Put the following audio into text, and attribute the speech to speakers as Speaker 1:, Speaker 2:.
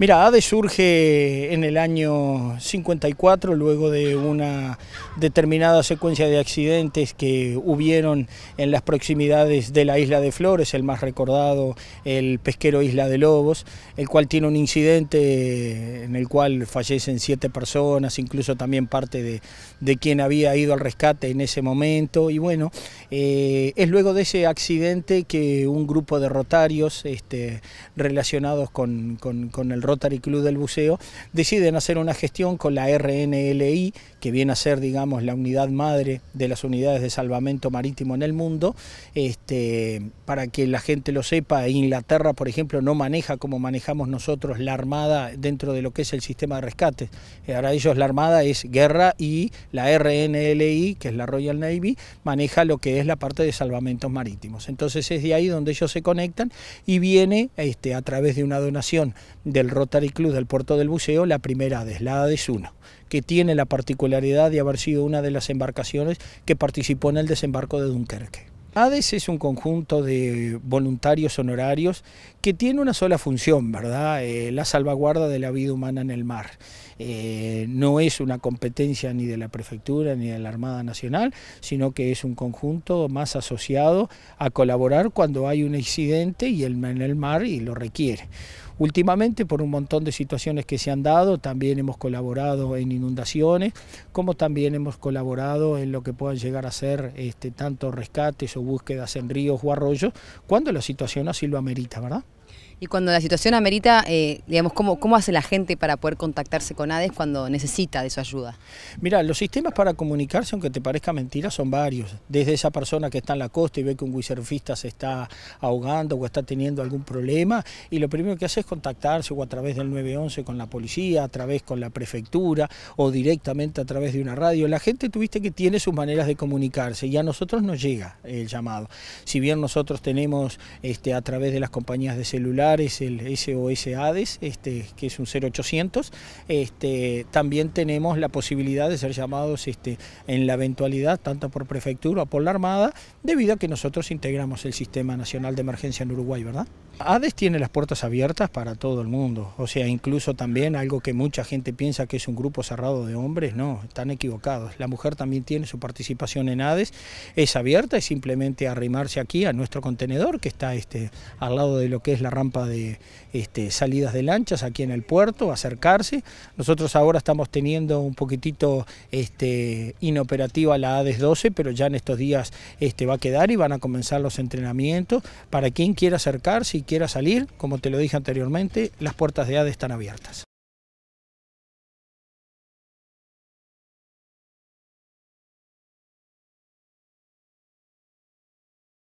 Speaker 1: Mira, ADE surge en el año 54, luego de una determinada secuencia de accidentes que hubieron en las proximidades de la isla de Flores, el más recordado, el pesquero Isla de Lobos, el cual tiene un incidente en el cual fallecen siete personas, incluso también parte de, quien había ido al rescate en ese momento. Y bueno, eh, es luego de ese accidente que un grupo de rotarios este, relacionados con, con el Rotary Club del Buceo, deciden hacer una gestión con la RNLI, que viene a ser, digamos, la unidad madre de las unidades de salvamento marítimo en el mundo. Este, para que la gente lo sepa, Inglaterra, por ejemplo, no maneja como manejamos nosotros la Armada dentro de lo que es el sistema de rescate. Eh, ahora ellos la Armada es guerra y la RNLI, que es la Royal Navy, maneja lo que es la parte de salvamentos marítimos. Entonces es de ahí donde ellos se conectan y viene este, a través de una donación del Rotary Club del Puerto del Buceo, la primera deslada la ades que tiene la particularidad de haber sido una de las embarcaciones que participó en el desembarco de Dunkerque. ADES es un conjunto de voluntarios honorarios que tiene una sola función, ¿verdad? Eh, la salvaguarda de la vida humana en el mar. Eh, no es una competencia ni de la Prefectura ni de la Armada Nacional, sino que es un conjunto más asociado a colaborar cuando hay un incidente y en el mar y lo requiere. Últimamente, por un montón de situaciones que se han dado, también hemos colaborado en inundaciones, como también hemos colaborado en lo que puedan llegar a ser este, tanto rescates o búsquedas en ríos o arroyos, cuando la situación así lo amerita, ¿verdad? Y cuando la situación amerita, eh, digamos, ¿cómo, ¿cómo hace la gente para poder contactarse con ADES cuando necesita de su ayuda? Mira, los sistemas para comunicarse, aunque te parezca mentira, son varios. Desde esa persona que está en la costa y ve que un surfista se está ahogando o está teniendo algún problema, y lo primero que hace es contactarse o a través del 911 con la policía, a través con la prefectura o directamente a través de una radio. La gente tuviste que tiene sus maneras de comunicarse y a nosotros nos llega el llamado. Si bien nosotros tenemos este, a través de las compañías de seguridad, es el SOS ADES, este, que es un 0800. Este, también tenemos la posibilidad de ser llamados este, en la eventualidad, tanto por prefectura o por la Armada, debido a que nosotros integramos el Sistema Nacional de Emergencia en Uruguay, ¿verdad? Hades tiene las puertas abiertas para todo el mundo, o sea, incluso también algo que mucha gente piensa que es un grupo cerrado de hombres, no, están equivocados. La mujer también tiene su participación en Hades, es abierta, es simplemente arrimarse aquí a nuestro contenedor que está este, al lado de lo que es la rampa de este, salidas de lanchas aquí en el puerto, acercarse. Nosotros ahora estamos teniendo un poquitito este, inoperativa la Ades 12, pero ya en estos días este, va a quedar y van a comenzar los entrenamientos para quien quiera acercarse y quiera salir, como te lo dije anteriormente, las puertas de ADE están abiertas.